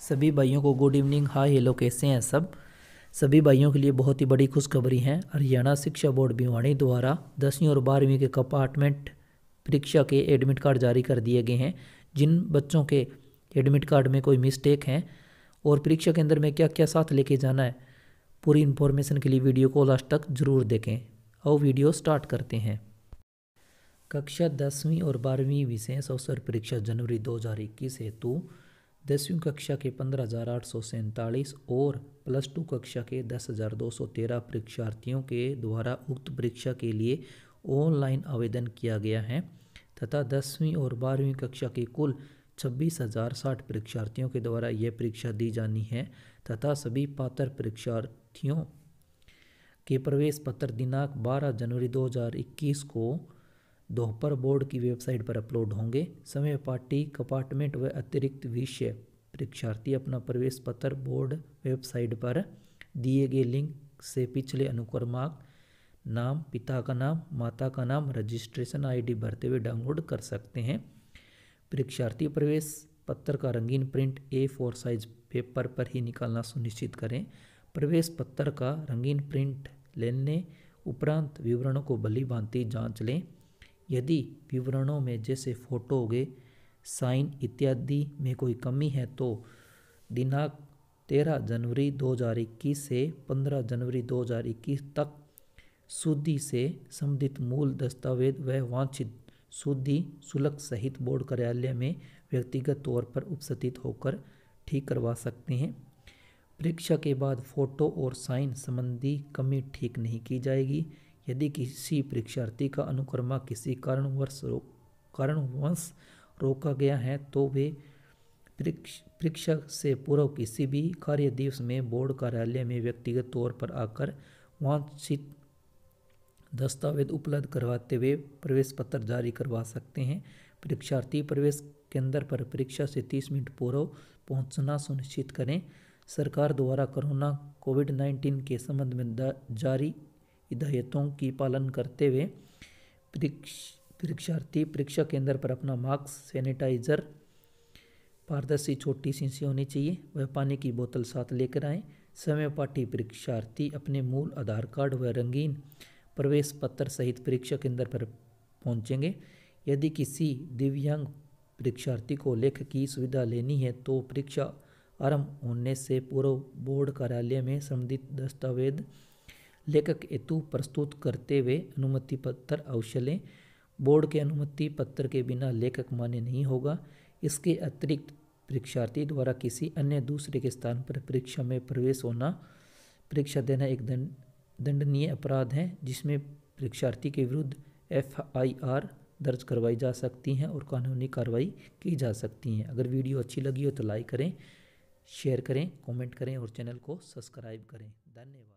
सभी भाइयों को गुड इवनिंग हाय हेलो कैसे हैं सब सभी भाइयों के लिए बहुत ही बड़ी खुशखबरी है हरियाणा शिक्षा बोर्ड भिवाणी द्वारा दसवीं और बारहवीं के कंपार्टमेंट परीक्षा के एडमिट कार्ड जारी कर दिए गए हैं जिन बच्चों के एडमिट कार्ड में कोई मिस्टेक है और परीक्षा के अंदर में क्या क्या साथ लेके जाना है पूरी इन्फॉर्मेशन के लिए वीडियो को लास्ट तक जरूर देखें और वीडियो स्टार्ट करते हैं कक्षा दसवीं और बारहवीं विशेष अवसर परीक्षा जनवरी दो हेतु दसवीं कक्षा के पंद्रह हज़ार आठ सौ सैंतालीस और प्लस टू कक्षा के दस हज़ार दो सौ तेरह परीक्षार्थियों के द्वारा उक्त परीक्षा के लिए ऑनलाइन आवेदन किया गया है तथा दसवीं और बारहवीं कक्षा के कुल छब्बीस हज़ार साठ परीक्षार्थियों के द्वारा यह परीक्षा दी जानी है तथा सभी पात्र परीक्षार्थियों के प्रवेश पत्र दिनांक 12 जनवरी 2021 को दोपहर बोर्ड की वेबसाइट पर अपलोड होंगे समय पार्टी कंपार्टमेंट व अतिरिक्त विषय परीक्षार्थी अपना प्रवेश पत्र बोर्ड वेबसाइट पर दिए गए लिंक से पिछले अनुक्रमांक नाम पिता का नाम माता का नाम रजिस्ट्रेशन आईडी भरते हुए डाउनलोड कर सकते हैं परीक्षार्थी प्रवेश पत्र का रंगीन print A four size paper पर ही निकालना सुनिश्चित करें प्रवेश पत्र का रंगीन प्रिंट लेने उपरांत विवरणों को भली भांति जाँच लें यदि विवरणों में जैसे फ़ोटो गे साइन इत्यादि में कोई कमी है तो दिनांक तेरह जनवरी 2021 से 15 जनवरी 2021 तक शुद्धि से संबंधित मूल दस्तावेज व वांछित शुद्धि शुल्क सहित बोर्ड कार्यालय में व्यक्तिगत तौर पर उपस्थित होकर ठीक करवा सकते हैं परीक्षा के बाद फ़ोटो और साइन संबंधी कमी ठीक नहीं की जाएगी यदि किसी परीक्षार्थी का अनुक्रमा किसी कारणवश रो कारणवश रोका गया है तो वे परीक्षा से पूर्व किसी भी कार्य दिवस में बोर्ड कार्यालय में व्यक्तिगत तौर पर आकर वांछित दस्तावेज उपलब्ध करवाते हुए प्रवेश पत्र जारी करवा सकते हैं परीक्षार्थी प्रवेश केंद्र पर परीक्षा से तीस मिनट पूर्व पहुंचना सुनिश्चित करें सरकार द्वारा कोरोना कोविड नाइन्टीन के संबंध में जारी हिदायतों की पालन करते हुए परीक्षार्थी परीक्षा केंद्र पर अपना मास्क सैनिटाइजर पारदर्शी छोटी शीशी होनी चाहिए वह पानी की बोतल साथ लेकर आएँ समयपाठी परीक्षार्थी अपने मूल आधार कार्ड व रंगीन प्रवेश पत्र सहित परीक्षा केंद्र पर पहुंचेंगे यदि किसी दिव्यांग परीक्षार्थी को लेख की सुविधा लेनी है तो परीक्षा आरंभ होने से पूर्व बोर्ड कार्यालय में संबंधित दस्तावेज लेखक हेतु प्रस्तुत करते हुए अनुमति पत्र अवश्य लें बोर्ड के अनुमति पत्र के बिना लेखक मान्य नहीं होगा इसके अतिरिक्त परीक्षार्थी द्वारा किसी अन्य दूसरे के स्थान पर परीक्षा में प्रवेश होना परीक्षा देना एक दंड दंडनीय अपराध है जिसमें परीक्षार्थी के विरुद्ध एफआईआर दर्ज करवाई जा सकती हैं और कानूनी कार्रवाई की जा सकती हैं अगर वीडियो अच्छी लगी हो तो लाइक करें शेयर करें कमेंट करें और चैनल को सब्सक्राइब करें धन्यवाद